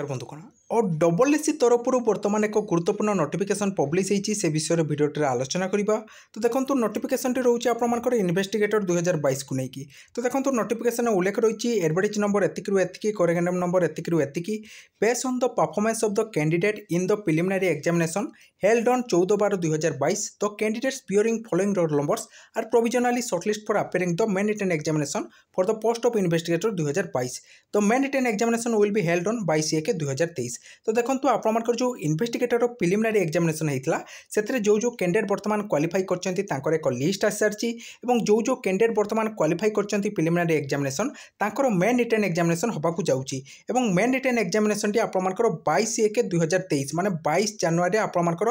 カルボンかな और double S C तरफ बर्तमान एक गुरुत्वपूर्ण नोटिफिकेसन पब्लीश होती से विषय भिडियोटे आलोचना करवा तो देखो नोटिफिकेसन टी रोचे आपर इनभेटिगेटर दुई हजार बैस को लेकिन तो देखो नोटिफिकेसन उल्लेख रही एडभर्टाइज नंबर एतिकु एति करेगेंडम नंबर एतिकु एति based on the performance of the candidate in the preliminary examination held on चौदह बार दुई हजार बैस the candidates appearing following roll numbers are provisionally shortlisted for appearing the main written examination for the post of investigator दुई हजार बैस the main written examination will be held on बैस एक दुई हजार तेईस তো দেখন্তু ଆପଣମାନଙ୍କର ଯେଉଁ ଇନଭେଷ୍ଟିଗେଟର ପ୍ରିଲିମିନାରୀ ଏକ୍ଜାମିନେସନ୍ ହୋଇଥିଲା ସେଥିରେ ଯେଉଁ ଯେଉଁ କ୍ୟାଣ୍ଡିଡେଟ୍ ବର୍ତ୍ତମାନ କ୍ୱାଲିଫାଇ କରିଛନ୍ତି ତାଙ୍କର ଏକ ଲିଷ୍ଟ ଆସିସାରିଛି ଏବଂ ଯେଉଁ ଯେଉଁ କ୍ୟାଣ୍ଡିଡେଟ୍ ବର୍ତ୍ତମାନ କ୍ୱାଲିଫାଇ କରିଛନ୍ତି ପ୍ରିଲିମିନାରୀ ଏକ୍ଜାମିନେସନ୍ ତାଙ୍କର ମେନ୍ ରିଟର୍ନ ଏକ୍ଜାମିନେସନ୍ ହେବାକୁ ଯାଉଛି ଏବଂ ମେନ୍ ରିଟର୍ନ ଏକ୍ଜାମିନେସନ୍ଟି ଆପଣମାନଙ୍କର ବାଇଶ ଏକ ଦୁଇ ହଜାର ତେଇଶ ମାନେ ବାଇଶ ଜାନୁଆରୀରେ ଆପଣମାନଙ୍କର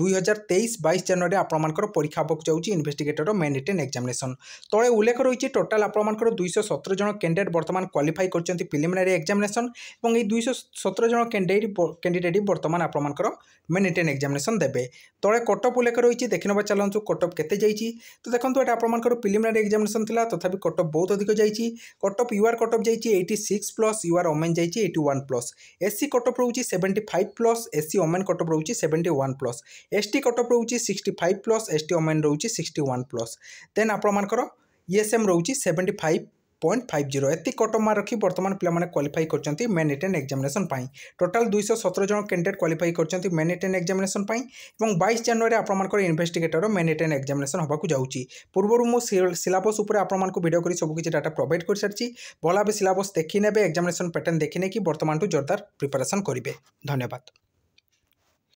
ଦୁଇ ହଜାର ତେଇଶ ବାଇଶ ଜାନୁଆରୀରେ ଆପଣମାନଙ୍କର ପରୀକ୍ଷା ହେବାକୁ ଯାଉଛି ଇନଭେଷ୍ଟିଗେଟର ମେନ୍ ରିଟର୍ନ ଏକ୍ଜାମିନେସନ୍ ତଳେ ଉଲ୍ଲେଖ ରହିଛି ଟୋଟାଲ୍ ଆପଣମାନଙ୍କର ଦୁଇଶହ ସତର ଜଣ କ୍ୟାଣ୍ଡିଡେଟ୍ ବର୍ତ୍ତମାନ କ୍ୱାଲିଫାଇ କରିଛନ୍ତି ପ୍ରିଲିମିନାରୀ ଏକ୍ଜାମିନେସନ୍ ଏବଂ ଏହି ଦୁଇଶହ ସତର ଜଣ କ୍ୟାଣ୍ଡିଡେଟ୍ ক্যান্ডিডেট ক্যান্ডিডেট বর্তমান আপনার মেন রিটেন এক্সামিনেসন দেবে তলে কটঅফ উল্লেখ রয়েছে দেখে নেওয়া চালু কটঅফ কেতে যাই তো দেখুন এটা আপনার প্রিলিমিনারি এক্সামিনেসন লা তথাপি কটঅফ বহু অধিক যাই কটঅফ ইউআর কটঅফ যাই eighty six plus UR women যাই eighty one plus SC cutoff রয়েছে seventy five plus SC women cutoff রয়েছে seventy one plus ST cutoff রয়েছে sixty five plus ST women রয়েছে সিক্সটি ওয়ান প্লস দেন আপনার ESM রয়েছে seventy five point five zero এতি cut mark ରଖି ବର୍ତ୍ତମାନ ପିଲାମାନେ କ୍ୱାଲିଫାଇ କରିଛନ୍ତି ମେନ୍ ରିଟର୍ନ ଏକ୍ଜାମିନେସନ୍ ପାଇଁ ଟୋଟାଲ୍ ଦୁଇଶହ ସତର ଜଣ କ୍ୟାଣ୍ଡିଡେଟ୍ କ୍ୱାଲିଫାଇ କରିଛନ୍ତି ମେନ୍ ରିଟର୍ନ ଏକ୍ଜାମିନେସନ୍ ପାଇଁ ଏବଂ ବାଇଶ ଜାନୁଆରୀ ଆପଣମାନଙ୍କର ଇନଭେଷ୍ଟିଗେଟର ମେନ୍ ରିଟର୍ନ ଏକ୍ଜାମିନେସନ୍ ହେବାକୁ ଯାଉଛି ପୂର୍ବରୁ ମୁଁ ସିଲାବସ୍ ଉପରେ ଆପଣମାନଙ୍କୁ ଭିଡ଼ିଓ କରି ସବୁ କିଛି ଡାଟା ପ୍ରୋଭାଇଡ଼ କରିସାରିଛି ଭଲ ଭାବେ ସିଲାବସ୍ ଦେଖିନେବେ ଏକ୍ଜାମିନେସନ୍ ପ୍ୟାଟର୍ନ ଦେଖିନେଇକି ବର୍ତ୍ତମାନଠୁ ଜୋରଦାର ପ୍ରିପାରେସନ୍ କରିବେ ଧନ୍ୟବାଦ